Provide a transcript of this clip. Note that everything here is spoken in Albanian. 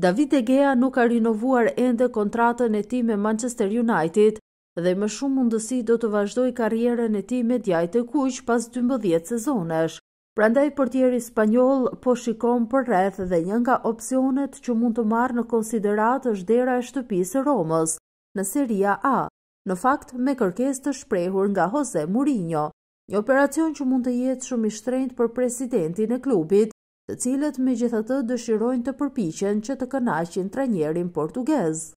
David De Gea nuk ka rinovuar ende kontratën e ti me Manchester United dhe më shumë mundësi do të vazhdoj karjerën e ti me djajtë e kush pas 12 sezonesh. Prandaj portieri Spanyol po shikon për rreth dhe një nga opsionet që mund të marrë në konsiderat është dera e shtëpisë Romës në seria A, në fakt me kërkes të shprehur nga Jose Mourinho, një operacion që mund të jetë shumë i shtrejnët për presidentin e klubit, të cilët me gjithë të dëshirojnë të përpichen që të kënaqin trenjerin portugez.